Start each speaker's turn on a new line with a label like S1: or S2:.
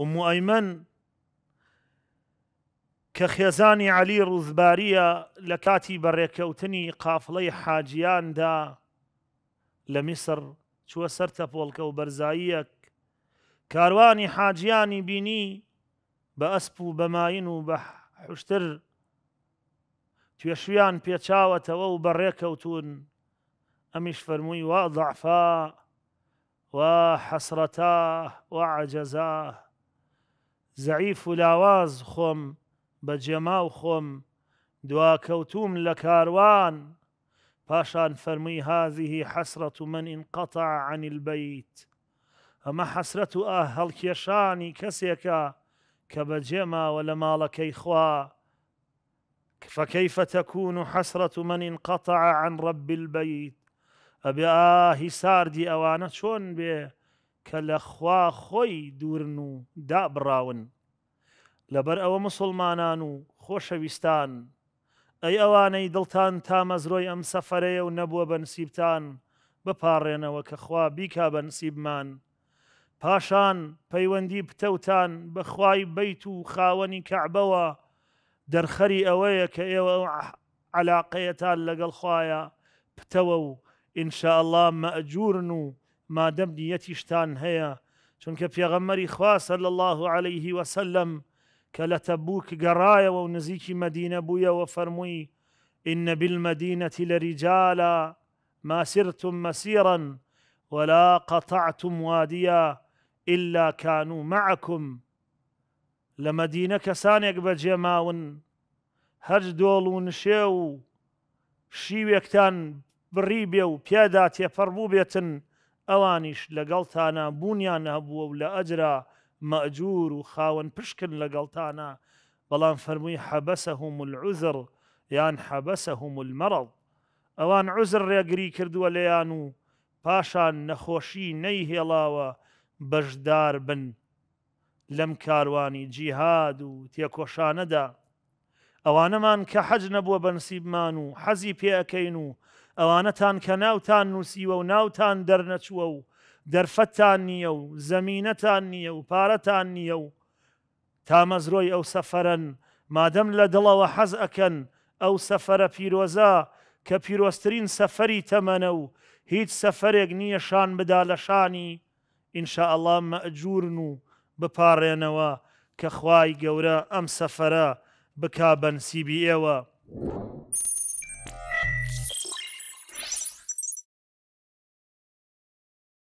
S1: ام أيمن کە علي علی لكاتي بريكوتني قافلي حاجيان دا لمصر شو سرت چووە سەر كارواني حاجياني بيني بأسبو بماينو بحشتر تيشويان بيتشاوة وو بريكوتون و فرموي حشتر وحسرتاه وعجزاه زعيف لاواز خم بجماو خم دوا كوتوم لكاروان لە فرمي هذه حسرة من انقطع عن البيت أما حسرة أهل كيشاني كسيكا كبجما کە بە خوا فكيف تكون حسرة من انقطع عن رب البيت أبي آه سار دي أوانا شون بيه کە لە خوا خۆی دوورن و دابراون لەبەر ئەوە مسلمانان و خۆشەویستان ئەی ئەوانەی دڵتان تامەزرۆی ئەم سەفرەیە و نەبووە بەنسیبتان بپارڕێنەوە کە خوا بیکا بەنسیبمان پاشان پەیوەندی پتەوتان بەخوای بیت و خاوەنی کەعبەوە دەرخەری ئەوەیە کە ئێوە علااقەتان لەگەڵ خوایە پتەوە و ئینشاءله مەجورن و مادەم هيا هەیە چونکە پێغەمەری خوا صلى الله عليه وسلم کە لە تەبووک گەڕایەوە مدينة بويا مدینە إن بالمدينة لرجالا ما سرتم مسيرا ولا قطعتم واديا إلا كانوا معكم لمدينة كسان بجماون هەر دۆڵ و شيو و بريبيو بيادات بێ فربوبيتن ئەوانیش لەگەڵتانە بوونیان هەبووە و لە ئەجرا مەجوور و خاوەن پشکن لەگەڵتانە بەڵام فەرمووی حەبەسە هم العزر یان حەبەسە هم المەڕڵ ئەوان عزر ڕێگری کردووە لەیان و پاشان نەخۆشی نەیهێڵاوە بەشدار بن لەم کاروانی جیهاد و تێکۆشانەدا ئەوانەمان کە حەج نەبووە بەنسیبمان و حەزی پێەکەین و ئەوانەتان کە ناوتان نووسیوە و ناوتان دەرنەچووە و دەرفەتان نییە و زەمینەتان نییە و پارەتان نییە و تامەزرۆی ئەو سەفەرەن مادەم لە دڵەوە حەز ئەەکەن ئەو سەفەرە پیرۆزە کە پیرۆستترین سەفەری تەمەنە و هیچ سەفەرێک نییە شان بدا لە شانی ئینشاء الله مەجورن و بپارڕێنەوە کە خوای گەورە ئەم سەفەرە بک بەنسیبی ئێوە